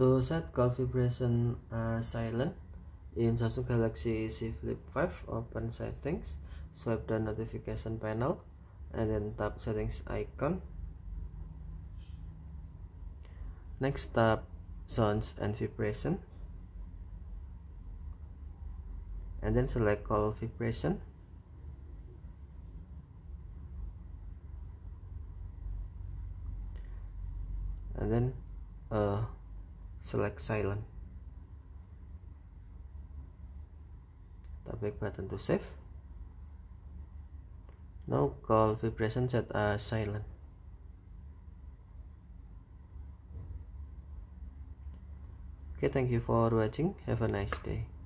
To set call vibration uh, silent in Samsung Galaxy Z Flip 5, open settings, swipe down notification panel, and then tap settings icon. Next tap sounds and vibration. And then select call vibration. And then uh, select silent kita back button to save now call vibration set as silent okay thank you for watching have a nice day